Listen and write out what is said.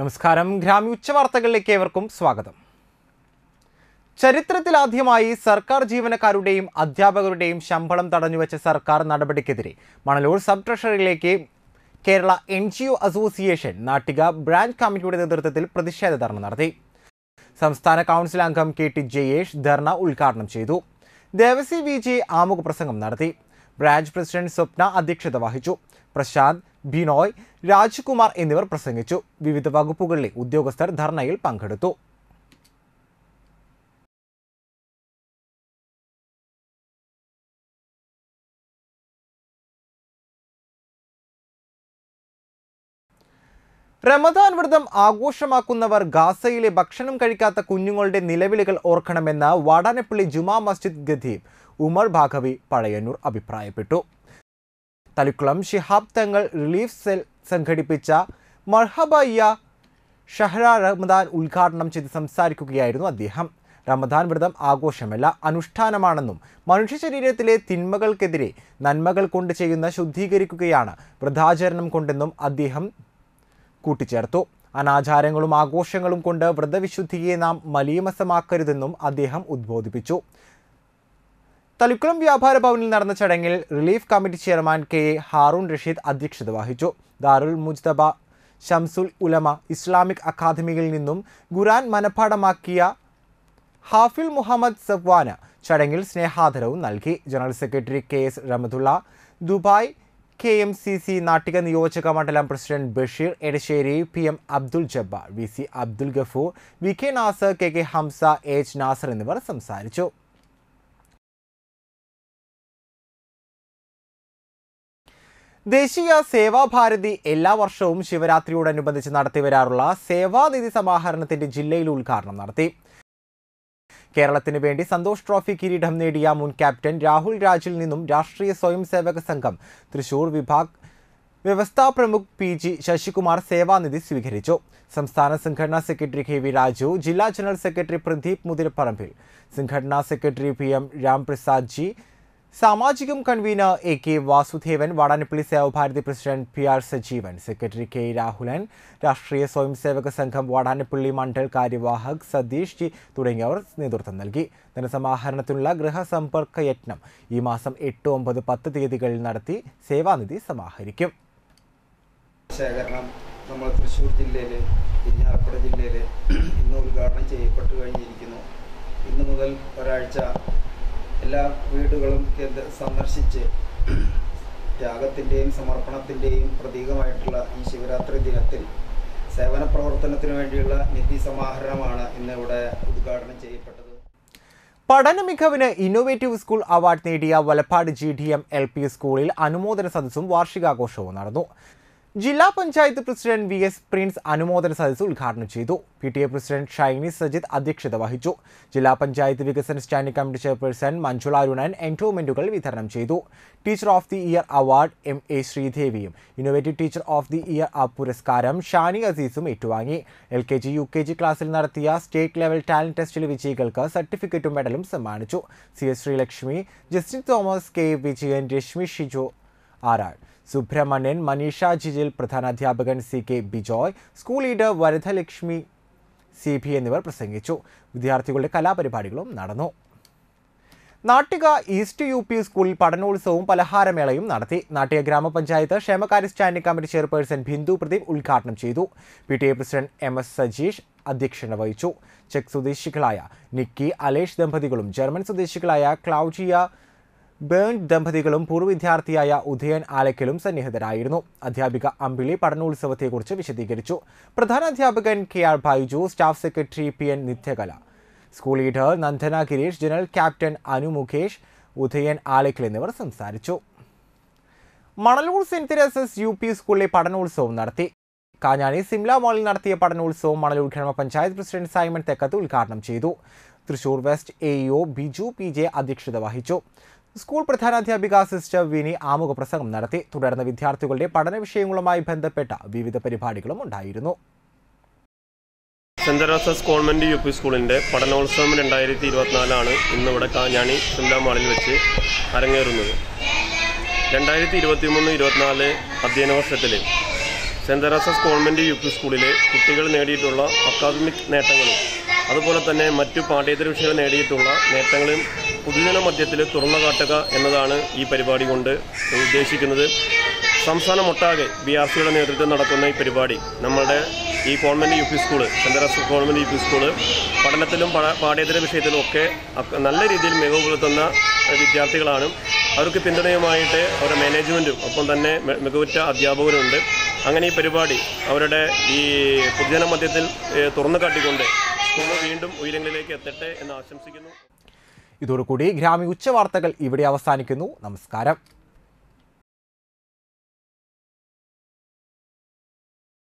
നമസ്കാരം ഗ്രാമീണ വാർത്തകളിലേക്ക് ഏവർക്കും സ്വാഗതം ചരിത്രത്തിലാദ്യമായി സർക്കാർ ജീവനക്കാരുടെയും അധ്യാപകരുടെയും ശമ്പളം തടഞ്ഞുവെച്ച സർക്കാർ നടപടിക്കെതിരെ മണലൂർ സബ് ട്രഷറിയിലേക്ക് Kerala N G O association Nattika branch കമ്മിറ്റിയുടെ നേതൃത്വത്തിൽ പ്രതിഷേധ ധർണ നടത്തി സംസ്ഥാന കൗൺസിൽ അംഗം കെ ടി ജയേഷ് ധർണ ഉദ്ഘാടനം ചെയ്തു ദേവസി വി ജെ ആമുഖ പ്രസംഗം നടത്തി ബ്രാഞ്ച് പ്രസിഡന്റ് സ്വപ്ന അധ്യക്ഷത വഹിച്ചു പ്രശാന്ത് ബിനോയ് രാജ്കുമാർ എന്നിവർ പ്രസംഗിച്ചു വിവിധ വകുപ്പുകളിലെ ഉദ്യോഗസ്ഥർ ധർണയിൽ പങ്കെടുത്തു റമദാൻ വ്രതം ആഘോഷമാക്കുന്നവർ ഗാസയിലെ ഭക്ഷണം കഴിക്കാത്ത കുഞ്ഞുങ്ങളുടെ നിലവിളികൾ ഓർക്കണമെന്ന് വാടാനപ്പള്ളി ജുമാ മസ്ജിദ് ഗദീബ് ഉമർ ഭാഗവി പഴയന്നൂർ അഭിപ്രായപ്പെട്ടു തളിക്കുളം ഷിഹാബ് തങ്ങൾ റിലീഫ് സെൽ സംഘടിപ്പിച്ച മർഹബയ്യ ഷഹ്ര റമദാൻ ഉദ്ഘാടനം ചെയ്ത് സംസാരിക്കുകയായിരുന്നു അദ്ദേഹം റമദാൻ വ്രതം ആഘോഷമല്ല അനുഷ്ഠാനമാണെന്നും മനുഷ്യ ശരീരത്തിലെ തിന്മകൾക്കെതിരെ നന്മകൾ കൊണ്ട് ചെയ്യുന്ന ശുദ്ധീകരിക്കുകയാണ് വ്രതാചരണം കൊണ്ടെന്നും അദ്ദേഹം കൂട്ടിച്ചേർത്തു അനാചാരങ്ങളും ആഘോഷങ്ങളും കൊണ്ട് വ്രതവിശുദ്ധിയെ നാം മലീമസമാക്കരുതെന്നും അദ്ദേഹം ഉദ്ബോധിപ്പിച്ചു തളിക്കുളം വ്യാപാര ഭവനിൽ നടന്ന ചടങ്ങിൽ relief committee chairman K A Haroon Rasheed അധ്യക്ഷത വഹിച്ചു ദാറുൽ മുജ്തബ ഷംസുൽ ഉലമ ഇസ്ലാമിക് അക്കാദമിയിൽ നിന്നും ഖുരാൻ മനഃപ്പാഠമാക്കിയ ഹാഫിൽ മുഹമ്മദ് സഫ്വാന ചടങ്ങിൽ സ്നേഹാദരവും നൽകി general secretary K S Ramadulla Dubai K M C C Nattika നിയോജക മണ്ഡലം president Basheer Edassery P M Abdul Jabbar V C Abdul Gafoor V K Nasar K K Hamsa H Nasar എന്നിവർ സംസാരിച്ചു ദേശീയ സേവാഭാരതി എല്ലാ വർഷവും ശിവരാത്രിയോടനുബന്ധിച്ച് നടത്തിവരാറുള്ള സേവാനിധി സമാഹരണത്തിന്റെ ജില്ലയിൽ ഉദ്ഘാടനം നടത്തി കേരളത്തിന് വേണ്ടി സന്തോഷ് ട്രോഫി കിരീടം നേടിയ മുൻ ക്യാപ്റ്റൻ രാഹുൽ രാജിൽ നിന്നും രാഷ്ട്രീയ സ്വയം സേവക സംഘം തൃശൂർ വിഭാഗ് വ്യവസ്ഥാ പ്രമുഖ് പി ജി ശശികുമാർ സേവാനിധി സ്വീകരിച്ചു സംസ്ഥാന സംഘടനാ സെക്രട്ടറി കെ വി രാജു ജില്ലാ ജനറൽ സെക്രട്ടറി പ്രദീപ് മുതിരപ്പറമ്പിൽ സംഘടനാ secretary P M Ramprasad ji സാമാജികം convener A K Vasudevan Vadanappally Sevabharathi president P R Sajeevan secretary K Rahulan Rashtriya Swayamsevak Sangh Vadanappally മണ്ഡൽ കാര്യവാഹക് സതീഷ് ജി തുടങ്ങിയവർ നേതൃത്വം നൽകി ധനസമാഹരണത്തിനുള്ള ഗൃഹസമ്പർക്ക യജ്ഞം ഈ മാസം എട്ട് ഒമ്പത് പത്ത് തീയതികളിൽ നടത്തി സേവാനിധി സമാഹരിക്കും നമ്മൾ തൃശ്ശൂർ ജില്ലയിലെ ഇരിഞ്ഞാലക്കുട ജില്ലയിലെ ഇന്ന് ഉദ്ഘാടനം ചെയ്യപ്പെട്ടു കഴിഞ്ഞിരിക്കുന്നു ഇന്ന് മുതൽ ഒരാഴ്ച എല്ലാ വീടുകളും സന്ദർശിച്ച് ത്യാഗത്തിൻ്റെയും സമർപ്പണത്തിൻ്റെയും പ്രതീകമായിട്ടുള്ള ഈ ശിവരാത്രി ദിനത്തിൽ സേവന പ്രവർത്തനത്തിന് വേണ്ടിയുള്ള നിധി സമാഹരണമാണ് ഇന്നിവിടെ ഉദ്ഘാടനം ചെയ്യപ്പെട്ടത് പഠന മികവിന് ഇന്നോവേറ്റീവ് സ്കൂൾ അവാർഡ് നേടിയ Valappad G D M L P സ്കൂളിൽ അനുമോദന സദസ്സും വാർഷികാഘോഷവും നടന്നു ജില്ലാ panchayat president V S Prince അനുമോദന സദസ്സ് ഉദ്ഘാടനം ചെയ്തു P T A president Shiny Sajith അധ്യക്ഷത വഹിച്ചു ജില്ലാ പഞ്ചായത്ത് വികസന standing committee chairperson Manjula Arunan എൻട്രോമെന്റുകൾ വിതരണം ചെയ്തു teacher of the year award M A ശ്രീദേവിയും innovative teacher of the year പുരസ്കാരം ഷാനി അസീസും ഏറ്റുവാങ്ങി L K G U K G ക്ലാസ്സിൽ നടത്തിയ സ്റ്റേറ്റ് ലെവൽ ടാലന്റ് ടെസ്റ്റിലെ വിജയികൾക്ക് സർട്ടിഫിക്കറ്റും മെഡലും സമ്മാനിച്ചു C S Sreelakshmi Justin Thomas K Vijayan Reshmi Shiju ആരാൾ സുബ്രഹ്മണ്യൻ മനീഷ ജിജിൽ അധ്യാപകൻ C K Bijoy school leader Varadalakshmi C B എന്നിവർ പ്രസംഗിച്ചു വിദ്യാർത്ഥികളുടെ കലാപരിപാടികളും നടന്നു നാട്ടിക ഈസ്റ്റ് യു പി സ്കൂളിൽ പഠനോത്സവവും പലഹാരമേളയും നടത്തി നാട്ടിക ഗ്രാമപഞ്ചായത്ത് ക്ഷേമകാര്യ standing committee chairperson Bindu Pradeep ഉദ്ഘാടനം ചെയ്തു P T A president M S Sajeesh അധ്യക്ഷത വഹിച്ചു ചെക്ക് സ്വദേശികളായ നിക്കി അലേഷ് ദമ്പതികളും ജർമ്മൻ സ്വദേശികളായ ക്ലൗജിയ ബേൺ ദമ്പതികളും പൂർവ്വ വിദ്യാർത്ഥിയായ ഉദയൻ ആലക്കലും സന്നിഹിതരായിരുന്നു അധ്യാപിക അമ്പിളി പഠനോത്സവത്തെക്കുറിച്ച് വിശദീകരിച്ചു പ്രധാന അധ്യാപകൻ K R Baiju staff secretary P N Nithyakala school leader Nandana Gireesh general captain Anu Mukesh Udayan Alakkal എന്നിവർ സംസാരിച്ചു Manalur saint Theresa's U P സ്കൂളിലെ പഠനോത്സവം നടത്തി കാഞ്ഞാണി സിംല മോളിൽ നടത്തിയ പഠനോത്സവം മണലൂർ ഗ്രാമപഞ്ചായത്ത് പ്രസിഡന്റ് സൈമൺ തെക്കത്ത് ഉദ്ഘാടനം ചെയ്തു Thrissur west A Biju P J അധ്യക്ഷത വഹിച്ചു സ്കൂൾ പ്രധാനാധ്യാപിക സിസ്റ്റർ വിനി ആമുഖ പ്രസംഗം നടത്തി തുടർന്ന് വിദ്യാർത്ഥികളുടെ പഠന വിഷയങ്ങളുമായി ബന്ധപ്പെട്ട വിവിധ പരിപാടികളും ഉണ്ടായിരുന്നു saint Rose's convent U P സ്കൂളിന്റെ പഠനോത്സവം രണ്ടായിരത്തി ഇരുപത്തിനാലാണ് ഇന്നിവിടെ കാഞ്ഞാണി സിംലാ മാളിൽ വെച്ച് അരങ്ങേറുന്നത് രണ്ടായിരത്തി ഇരുപത്തി മൂന്ന് ഇരുപത്തിനാല് അധ്യയന വർഷത്തിൽ Saint Rose's convent U P സ്കൂളിലെ കുട്ടികൾ നേടിയിട്ടുള്ള അക്കാദമിക് നേട്ടങ്ങളും അതുപോലെ തന്നെ മറ്റു പാഠ്യേതര വിഷയങ്ങൾ നേടിയിട്ടുള്ള നേട്ടങ്ങളും പൊതുജന മധ്യത്തിൽ തുറന്നു കാട്ടുക എന്നതാണ് ഈ പരിപാടി കൊണ്ട് ഉദ്ദേശിക്കുന്നത് സംസ്ഥാനമൊട്ടാകെ ബി ആർ സിയുടെ നേതൃത്വം നടക്കുന്ന ഈ പരിപാടി നമ്മുടെ ഈ ഗവൺമെൻറ് യു പി സ്കൂള് ചന്ദ്രസ് ഗവൺമെൻറ് യു പി സ്കൂള് പഠനത്തിലും പാഠ്യേതര വിഷയത്തിലും ഒക്കെ നല്ല രീതിയിൽ മികവ് പുലർത്തുന്ന വിദ്യാർത്ഥികളാണ് അവർക്ക് പിന്തുണയുമായിട്ട് അവരുടെ മാനേജ്മെൻറ്റും ഒപ്പം തന്നെ മികവുറ്റ അധ്യാപകരുണ്ട് അങ്ങനെ ഈ പരിപാടി അവരുടെ ഈ പൊതുജന മധ്യത്തിൽ തുറന്നു കാട്ടിക്കൊണ്ട് സ്കൂൾ വീണ്ടും ഉയരങ്ങളിലേക്ക് എത്തട്ടെ എന്ന് ആശംസിക്കുന്നു ഇതോടുകൂടി ഗ്രാമീയ ഉച്ചവാർത്തകൾ ഇവിടെ അവസാനിക്കുന്നു നമസ്കാരം